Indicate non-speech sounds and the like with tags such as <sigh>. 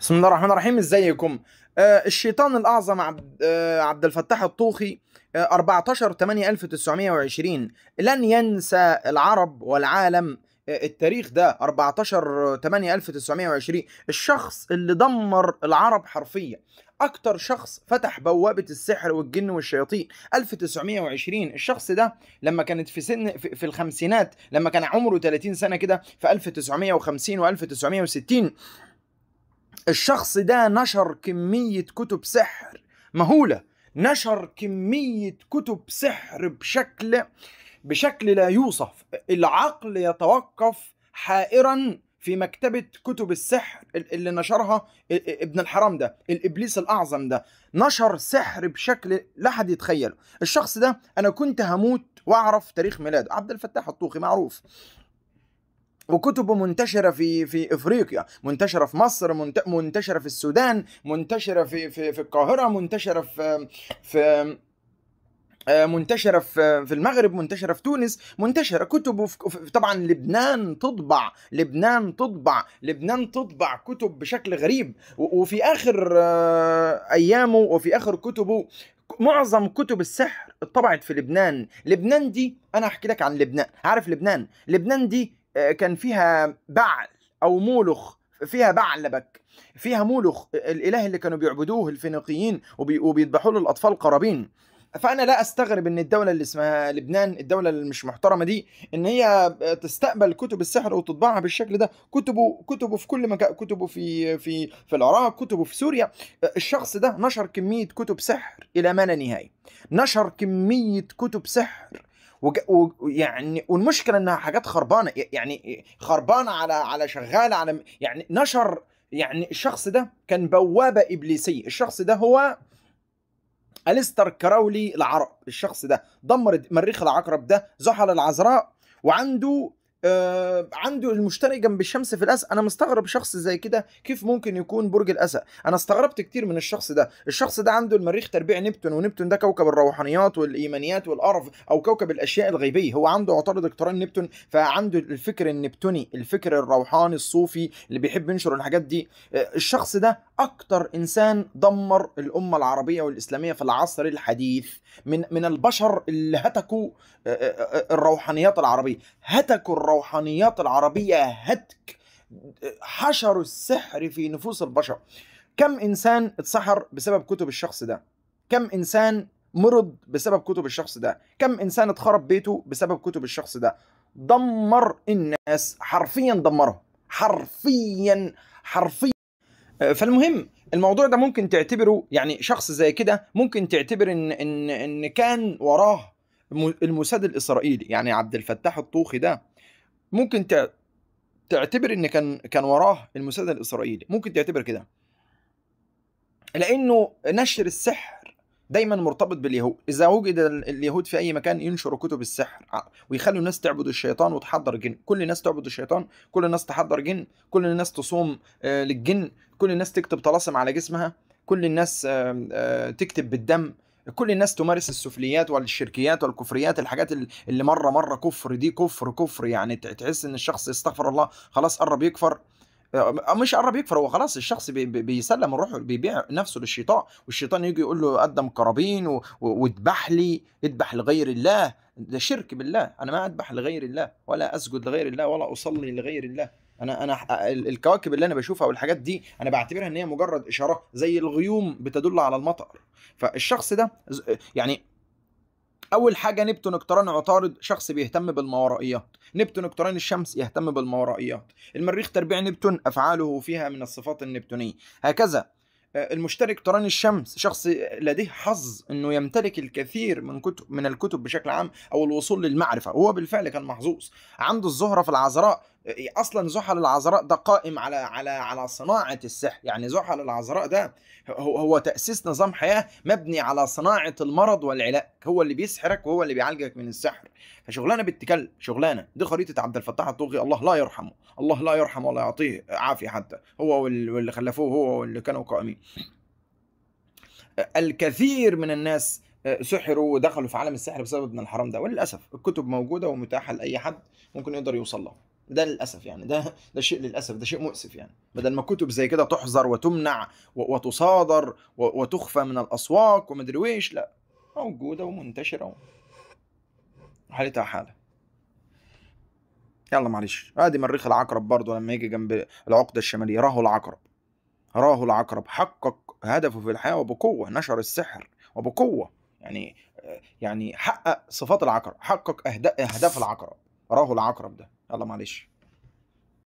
بسم الله الرحمن الرحيم ازيكم آه الشيطان الاعظم عبد, آه عبد الفتاح الطوخي آه 14 8 1920 لن ينسى العرب والعالم آه التاريخ ده 14 8 1920 الشخص اللي دمر العرب حرفيا اكتر شخص فتح بوابه السحر والجن والشياطين 1920 الشخص ده لما كانت في سن في الخمسينات لما كان عمره 30 سنه كده في 1950 و1960 الشخص ده نشر كمية كتب سحر مهولة نشر كمية كتب سحر بشكل بشكل لا يوصف العقل يتوقف حائرا في مكتبة كتب السحر اللي نشرها ابن الحرام ده الإبليس الأعظم ده نشر سحر بشكل لا حد يتخيله الشخص ده أنا كنت هموت وأعرف تاريخ ميلاده عبد الفتاح الطوخي معروف وكتبه منتشره في في افريقيا منتشره في مصر منتشره في السودان منتشره في في في القاهره منتشره في في آه، منتشره في المغرب منتشره في تونس منتشره كتبه في طبعا لبنان تطبع لبنان تطبع لبنان تطبع كتب بشكل غريب وفي اخر آه، ايامه وفي اخر كتبه معظم كتب السحر اتطبعت في لبنان لبنان دي انا هحكي لك عن لبنان عارف لبنان لبنان دي كان فيها بعل او مولخ فيها بعلبك فيها مولخ الاله اللي كانوا بيعبدوه الفينيقيين وبيذبحوا له الاطفال قرابين فانا لا استغرب ان الدوله اللي اسمها لبنان الدوله اللي مش محترمه دي ان هي تستقبل كتب السحر وتطبعها بالشكل ده كتبه كتبه في كل مكان كتبه في في في العراق كتبه في سوريا الشخص ده نشر كميه كتب سحر الى ما لا نهايه نشر كميه كتب سحر ويعني والمشكله انها حاجات خربانه يعني خربانه على على شغاله على يعني نشر يعني الشخص ده كان بوابه ابليسيه الشخص ده هو أليستر كراولي العرب الشخص ده دمر مريخ العقرب ده زحل العذراء وعنده آه عنده المشتري جنب الشمس في الاسد انا مستغرب شخص زي كده كيف ممكن يكون برج الاسد انا استغربت كتير من الشخص ده الشخص ده عنده المريخ تربيع نبتون ونبتون ده كوكب الروحانيات والايمانيات والقرف او كوكب الاشياء الغيبيه هو عنده عطارد اقتران نبتون فعنده الفكر النبتوني الفكر الروحاني الصوفي اللي بيحب ينشر الحاجات دي آه الشخص ده اكتر انسان دمر الامه العربيه والاسلاميه في العصر الحديث من من البشر اللي هتكوا آه, آه،, آه،, آه، الروحانيات العربيه هتكوا الروحانيات الروحانيات العربية هتك حشروا السحر في نفوس البشر كم إنسان اتسحر بسبب كتب الشخص ده كم إنسان مرض بسبب كتب الشخص ده كم إنسان اتخرب بيته بسبب كتب الشخص ده دمر الناس حرفيا دمرهم حرفيا حرفيا فالمهم الموضوع ده ممكن تعتبره يعني شخص زي كده ممكن تعتبر ان ان ان كان وراه الموساد الاسرائيلي يعني عبد الفتاح الطوخي ده ممكن تعتبر ان كان كان وراه المسدد الاسرائيلي ممكن تعتبر كده لانه نشر السحر دايما مرتبط باليهود اذا وجد اليهود في اي مكان ينشروا كتب السحر ويخلوا الناس تعبد الشيطان وتحضر جن كل الناس تعبد الشيطان كل الناس تحضر جن كل الناس تصوم آه، للجن كل الناس تكتب طلاسم على جسمها كل الناس آه، تكتب بالدم كل الناس تمارس السفليات والشركيات والكفريات الحاجات اللي مره مره كفر دي كفر كفر يعني تحس ان الشخص استغفر الله خلاص قرب يكفر آه، آه، مش قرب يكفر هو خلاص الشخص بيسلم روحه بيبيع نفسه للشيطان والشيطان يجي يقول له قدم قرابين واذبح لي اذبح لغير الله ده شرك بالله انا ما اذبح لغير الله ولا اسجد لغير الله ولا اصلي لغير الله انا انا الكواكب اللي انا بشوفها والحاجات دي انا بعتبرها ان هي مجرد اشاره زي الغيوم بتدل على المطر فالشخص ده يعني اول حاجه نبتون اقتران عطارد شخص بيهتم بالماورائيات نبتون اقتران الشمس يهتم بالماورائيات المريخ تربيع نبتون افعاله فيها من الصفات النبتونيه هكذا آه، المشترك تران الشمس شخص لديه حظ انه يمتلك الكثير من كتب من الكتب بشكل عام او الوصول للمعرفه وهو بالفعل كان محظوظ عنده الزهره في العذراء اصلا زحل العذراء ده قائم على على على صناعه السحر يعني زحل العذراء ده هو, هو تاسيس نظام حياه مبني على صناعه المرض والعلاج هو اللي بيسحرك وهو اللي بيعالجك من السحر فشغلانه بالتكل شغلانه دي خريطه عبد الفتاح الطوغي الله لا يرحمه الله لا يرحمه ولا يعطيه عافيه حتى هو واللي خلفوه هو واللي كانوا قائمين الكثير من الناس سحروا ودخلوا في عالم السحر بسبب ابن الحرام ده وللاسف الكتب موجوده ومتاحه لاي حد ممكن يقدر يوصل لها ده للاسف يعني ده <laughs> ده شيء للاسف ده شيء مؤسف يعني بدل ما كتب زي كده تحظر وتمنع وتصادر وتخفى من الاسواق ومدري ويش لا موجوده ومنتشره وحالتها حاله يلا معلش ادي مريخ العقرب برضه لما يجي جنب العقده الشماليه راهو العقرب راهو العقرب حقق هدفه في الحياه وبقوه نشر السحر وبقوه يعني يعني حقق صفات العقرب حقق اهداف العقرب راهو العقرب ده يلا معلش